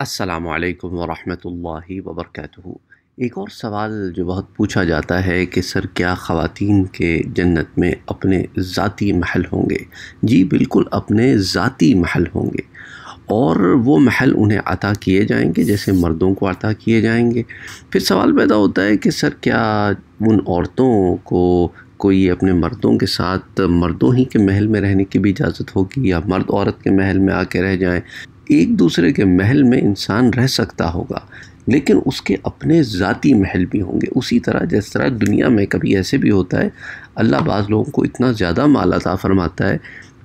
असलकम वरहि वबरक एक और सवाल जो बहुत पूछा जाता है कि सर क्या ख़वातीन के जन्नत में अपने ज़ाती महल होंगे जी बिल्कुल अपने ज़ाती महल होंगे और वो महल उन्हें अता किए जाएंगे जैसे मर्दों को अता किए जाएंगे फिर सवाल पैदा होता है कि सर क्या उन औरतों को कोई अपने मर्दों के साथ मर्दों ही के महल में रहने की भी इजाज़त होगी या मर्द औरत के महल में आके रह जाएं एक दूसरे के महल में इंसान रह सकता होगा लेकिन उसके अपने ज़ाती महल भी होंगे उसी तरह जिस तरह दुनिया में कभी ऐसे भी होता है अल्लाह बाज़ लोगों को इतना ज़्यादा माल अता फरमाता है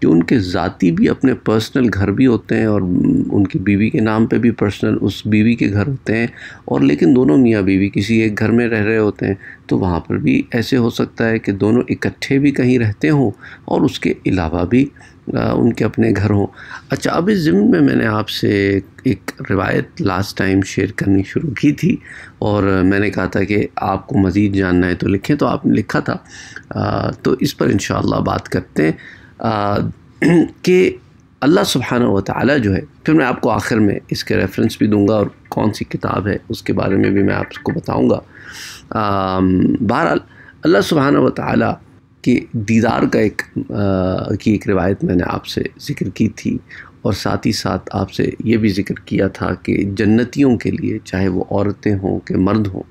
कि उनके ज़ाती भी अपने पर्सनल घर भी होते हैं और उनकी बीवी के नाम पे भी पर्सनल उस बीवी के घर होते हैं और लेकिन दोनों मियाँ बीवी किसी एक घर में रह रहे होते हैं तो वहाँ पर भी ऐसे हो सकता है कि दोनों इकट्ठे भी कहीं रहते हों और उसके अलावा भी उनके अपने घर हों अच्छा अब इस ज़िम्मे में मैंने आपसे एक रिवायत लास्ट टाइम शेयर करनी शुरू की थी और मैंने कहा था कि आपको मज़ीद जानना है तो लिखें तो आपने लिखा था आ, तो इस पर इन बात करते हैं कि अल्लाह सुबहाना व ताली जो है फिर मैं आपको आखिर में इसके रेफरेंस भी दूंगा और कौन सी किताब है उसके बारे में भी मैं आपको बताऊँगा बहरहाल अल्लाह सुबहाना व ताली कि दीदार का एक आ, की एक रिवायत मैंने आपसे ज़िक्र की थी और साथ ही साथ आपसे ये भी ज़िक्र किया था कि जन्नतियों के लिए चाहे वो औरतें हों के मर्द हों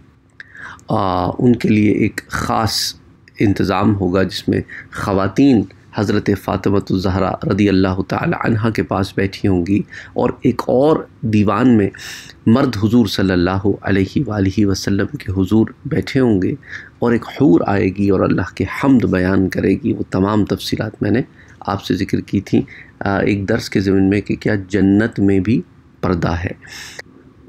उनके लिए एक ख़ास इंतज़ाम होगा जिसमें ख़वातीन हज़रत फ़ातमतज़हरा रदी अल्लाह तह के पास बैठी होंगी और एक और दीवान में मर्द हुजूर सल्लल्लाहु अलैहि वसल्लम के हुजूर बैठे होंगे और एक हूर आएगी और अल्लाह के हमद बयान करेगी वो तमाम तफसीत मैंने आपसे ज़िक्र की थी एक दर्स के ज़मीन में कि क्या जन्नत में भी पर्दा है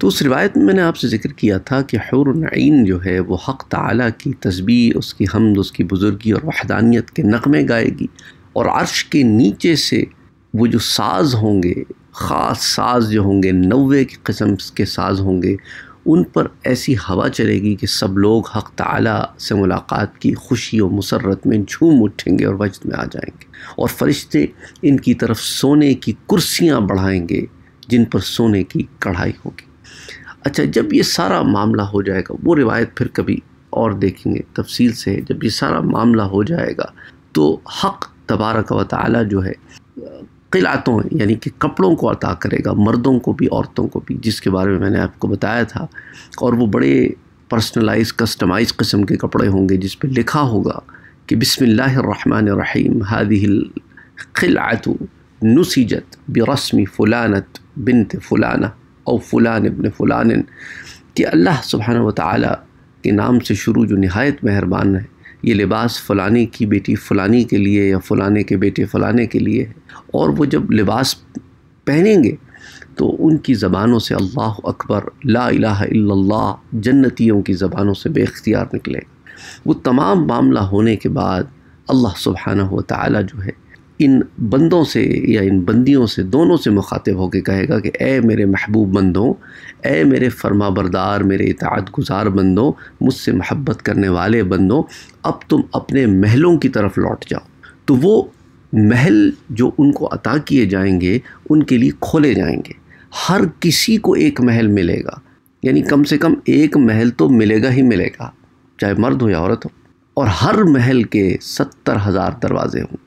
तो उस रिवायत में मैंने आपसे जिक्र किया था कि हौरन जो है वो हक़ तला की तस्बी उसकी हमद उसकी बुज़ुर्गी और वहदानियत के नगमे गाएगी और अर्श के नीचे से वो जो साज़ होंगे ख़ास साज जो होंगे नवे की कस्म के साज होंगे उन पर ऐसी हवा चलेगी कि सब लोग हक़ तला से मुलाकात की खुशी और मुसरत में झूम उठेंगे और वजद में आ जाएंगे और फरिश्ते इनकी तरफ सोने की कुर्सियाँ बढ़ाएंगे जिन पर सोने की कढ़ाई होगी अच्छा जब ये सारा मामला हो जाएगा वो रिवायत फिर कभी और देखेंगे तफसील से जब ये सारा मामला हो जाएगा तो हक तबारक व ताली जो है किलातों यानी कि कपड़ों को अता करेगा मर्दों को भी औरतों को भी जिसके बारे में मैंने आपको बताया था और वो बड़े पर्सनलाइज कस्टमाइज किस्म के कपड़े होंगे जिस पर लिखा होगा कि बसमिल्लर रहीम हादिल खिलातु नुसीजत बरस्मी फ़ुलानत बिनत फ़ुलाना और फ़लान इबन फ़लान कि अल्लाह सुबहाना वाली के नाम से शुरू जो नहायत मेहरबान है ये लिबास फ़लाने की बेटी फ़लानी के लिए या फ़लाने के बेटे फ़लाने के लिए है और वो जब लिबास पहनेंगे तो उनकी ज़बानों से अल्लाह अकबर ला इल्लल्लाह जन्नतियों की ज़बानों से बेख्तियार निकलेगा वो तमाम मामला होने के बाद अल्लाह सुबहाना व ताली जो है इन बंदों से या इन बंदियों से दोनों से मुखातिब होकर कहेगा कि ए मेरे महबूब बंदों ए मेरे फरमा बरदार मेरे इतात गुजार बंदों मुझसे महब्बत करने वाले बंदों अब तुम अपने महलों की तरफ लौट जाओ तो वो महल जो उनको अता किए जाएंगे उनके लिए खोले जाएंगे हर किसी को एक महल मिलेगा यानी कम से कम एक महल तो मिलेगा ही मिलेगा चाहे मर्द हो या औरत हो और हर महल के सत्तर हज़ार दरवाजे हों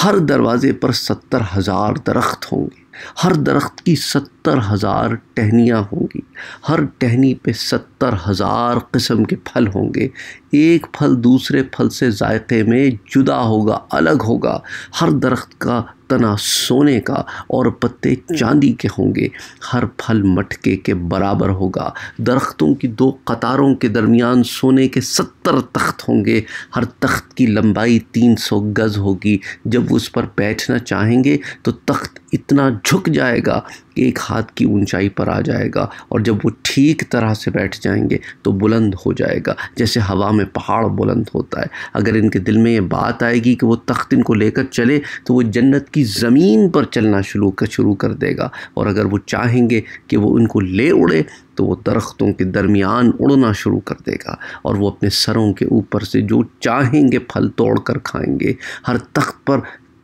हर दरवाज़े पर सत्तर हज़ार दरख्त होंगे हर दरख्त की सत्तर हज़ार टहनियाँ होंगी हर टहनी पे सत्तर हज़ार किस्म के फल होंगे एक फल दूसरे फल से जायके में जुदा होगा अलग होगा हर दरख्त का तना सोने का और पत्ते चांदी के होंगे हर फल मटके के बराबर होगा दरख्तों की दो कतारों के दरमियान सोने के सत्तर तख्त होंगे हर तख्त की लंबाई तीन सौ गज़ होगी जब उस पर बैठना चाहेंगे तो तख्त इतना झुक जाएगा एक हाथ की ऊंचाई पर आ जाएगा और जब वो ठीक तरह से बैठ जाएंगे तो बुलंद हो जाएगा जैसे हवा में पहाड़ बुलंद होता है अगर इनके दिल में ये बात आएगी कि वो तख्त इनको लेकर चले तो वो जन्नत की ज़मीन पर चलना शुरू कर शुरू कर देगा और अगर वो चाहेंगे कि वो उनको ले उड़े तो वो दरख्तों के दरमियान उड़ना शुरू कर देगा और वो अपने सरों के ऊपर से जो चाहेंगे फल तोड़ कर खाएंगे हर तख्त पर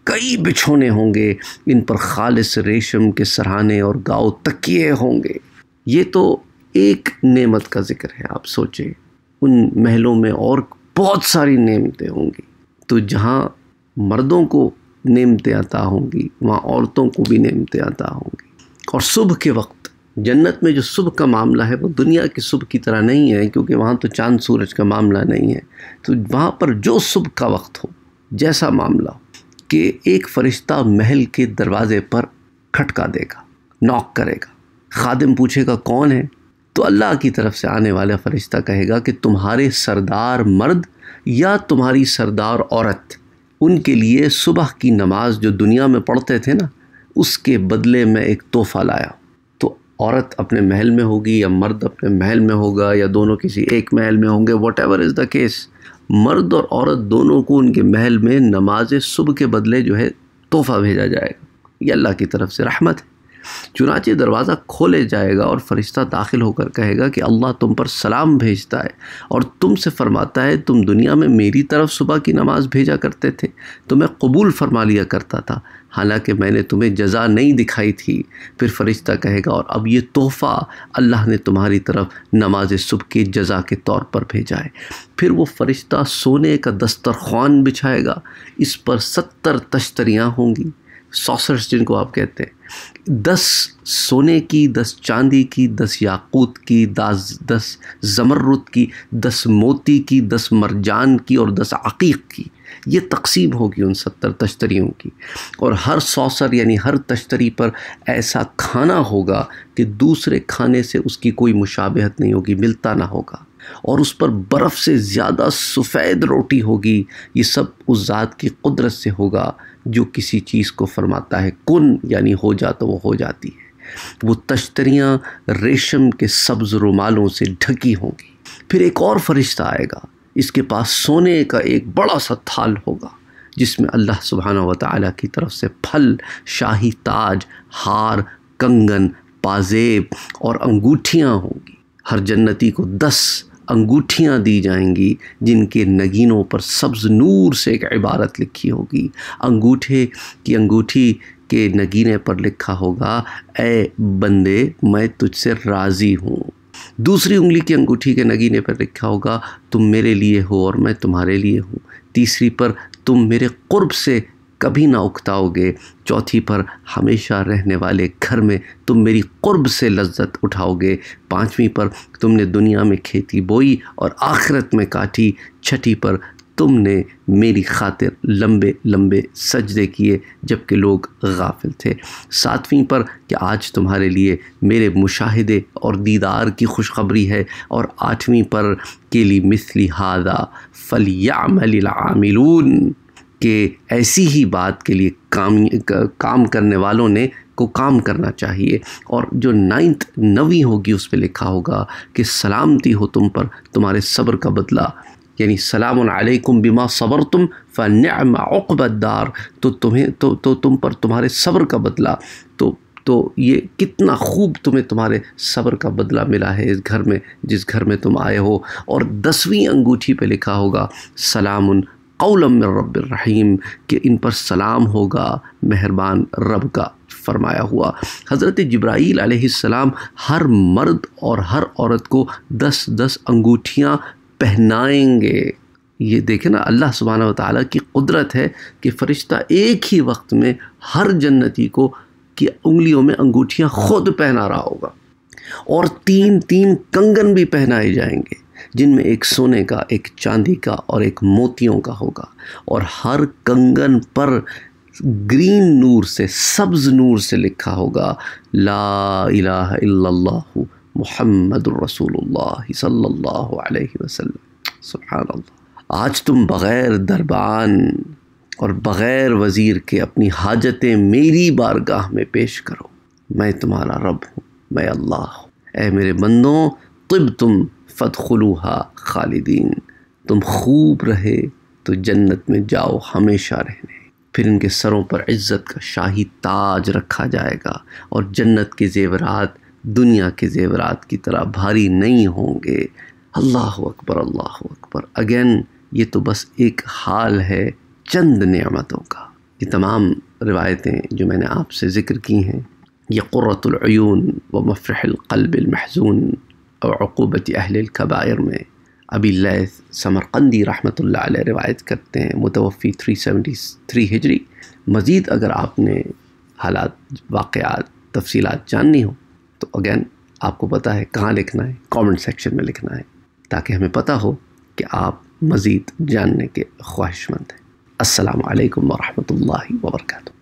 कई बिछोने होंगे इन पर खालिस रेशम के सराहने और गाव तकिए होंगे ये तो एक नेमत का जिक्र है आप सोचें उन महलों में और बहुत सारी नेमतें होंगी तो जहाँ मर्दों को नेमतें आता होंगी वहाँ औरतों को भी नेमतें आता होंगी और सुबह के वक्त जन्नत में जो सुबह का मामला है वो दुनिया की सुबह की तरह नहीं है क्योंकि वहाँ तो चांद सूरज का मामला नहीं है तो वहाँ पर जो सुबह का वक्त हो जैसा मामला हो कि एक फरिश्ता महल के दरवाज़े पर खटका देगा नॉक करेगा खादिम पूछेगा कौन है तो अल्लाह की तरफ से आने वाला फ़रिश्ता कहेगा कि तुम्हारे सरदार मर्द या तुम्हारी सरदार औरत उनके लिए सुबह की नमाज जो दुनिया में पढ़ते थे ना उसके बदले में एक तोहफ़ा लाया तो औरत अपने महल में होगी या मर्द अपने महल में होगा या दोनों किसी एक महल में होंगे whatever is the case मर्द और औरत दोनों को उनके महल में नमाज सुबह के बदले जो है तोहफ़ा भेजा जाएगा ये अल्लाह की तरफ से रहमत है चुनाचे दरवाज़ा खोले जाएगा और फरिश्ता दाखिल होकर कहेगा कि अल्लाह तुम पर सलाम भेजता है और तुम से फ़रमाता है तुम दुनिया में मेरी तरफ सुबह की नमाज़ भेजा करते थे तो मैं कबूल फरमा लिया करता था हालांकि मैंने तुम्हें जजा नहीं दिखाई थी फिर फरिश्ता कहेगा और अब ये तोहफ़ा अल्लाह ने तुम्हारी तरफ नमाज सुबह की जजा के तौर पर भेजा है फिर वो फरिश्ता सोने का दस्तरखान बिछाएगा इस पर सत्तर तश्तरियाँ होंगी सॉसर्स जिनको आप कहते हैं दस सोने की दस चांदी की दस याकूत की दस दस ज़मरुद की दस मोती की दस मरजान की और दस अकीक की ये तकसीम होगी उन सत्तर तश्तरीों की और हर सौसर यानी हर तश्तरी पर ऐसा खाना होगा कि दूसरे खाने से उसकी कोई मुशाबहत नहीं होगी मिलता ना होगा और उस पर बर्फ़ से ज़्यादा सफ़ेद रोटी होगी ये सब उस ज़ात की कुदरत से होगा जो किसी चीज़ को फरमाता है कुन यानी हो जा तो वो हो जाती है वो तश्तरियाँ रेशम के सब्ज़ रुमालों से ढकी होंगी फिर एक और फरिश्ता आएगा इसके पास सोने का एक बड़ा सा थाल होगा जिसमें अल्लाह सुबहाना व की तरफ से फल शाही ताज हार कंगन पाजेब और अंगूठियाँ होंगी हर जन्नती को दस अंगूठियाँ दी जाएंगी जिनके नगीनों पर सब्ज़ नूर से एक इबारत लिखी होगी अंगूठे की अंगूठी के नगीने पर लिखा होगा ए बंदे मैं तुझसे राज़ी हूँ दूसरी उंगली की अंगूठी के नगीने पर लिखा होगा तुम मेरे लिए हो और मैं तुम्हारे लिए हूँ तीसरी पर तुम मेरे क़ुर्ब से कभी ना उकताओगे चौथी पर हमेशा रहने वाले घर में तुम मेरी कुर्ब से लज्जत उठाओगे पाँचवीं पर तुमने दुनिया में खेती बोई और आखिरत में काटी छठी पर तुमने मेरी खातिर लंबे लंबे सजदे किए जबकि लोग गाफिल थे सातवीं पर कि आज तुम्हारे लिए मेरे मुशाहिदे और दीदार की खुशखबरी है और आठवीं पर के लिए मिसली हादा फलियामल आमिलून कि ऐसी ही बात के लिए काम काम करने वालों ने को काम करना चाहिए और जो नाइन्थ नवी होगी उस पर लिखा होगा कि सलामती हो तुम पर तुम्हारे सब्र का बदला यानी सलामकुम बिमा सबर तुम फन अकबदार तो तुम्हें तो, तो तुम पर तुम्हारे सब्र का बदला तो तो ये कितना खूब तुम्हें तुम्हारे सब्र का बदला मिला है इस घर में जिस घर में तुम आए हो और दसवीं अंगूठी पे लिखा होगा सलाम कौलम रबीम कि इन पर सलाम होगा मेहरबान रब का फरमाया हुआ हज़रत जब्राईल आलाम हर मर्द और हर औरत को दस दस अंगूठियाँ पहनाएंगे ये देखें ना अल्लाह सुबहाना ताली की कुदरत है कि फ़रिश्ता एक ही वक्त में हर जन्नती को कि उंगलियों में अंगूठियाँ खुद पहना रहा होगा और तीन तीन कंगन भी पहनाए जाएंगे जिनमें एक सोने का एक चांदी का और एक मोतियों का होगा और हर कंगन पर ग्रीन नूर से सब्ज़ नूर से लिखा होगा ला इलाह इल्लल्लाहु मोहम्मद रसूलुल्लाह सल्लल्लाहु अलैहि वसल्लम सुभान अल्लाह आज तुम बग़ैर दरबान और बग़ैर वज़ीर के अपनी हाजतें मेरी बारगाह में पेश करो मैं तुम्हारा रब हूँ मैं अल्लाह हूँ ए मेरे बंदों तुब तुम फ़तखलूहा खालिदीन तुम खूब रहे तो जन्नत में जाओ हमेशा रहने फिर इनके सरों पर इज़्ज़त का शाही ताज रखा जाएगा और जन्नत के जेवरात दुनिया के जेवरात की तरह भारी नहीं होंगे अल्लाह अकबर अल्लाह अकबर अगेन ये तो बस एक हाल है चंद नियामतों का ये तमाम रिवायतें जो मैंने आपसे ज़िक्र की हैं ये क़ुरतुलून व महजून और अकूबत अहल कबायर में अबी समरकंदी रहमत ला रिवायत करते हैं मुतवफ़ी थ्री सेवेंटी थ्री हिजरी मज़ीद अगर आपने हालात वाक़ात तफसीलात जाननी हो तो अगेन आपको पता है कहाँ लिखना है कमेंट सेक्शन में लिखना है ताकि हमें पता हो कि आप मज़ीद जानने के ख्वाहिशमंद हैं असलकम वरहमल वर्का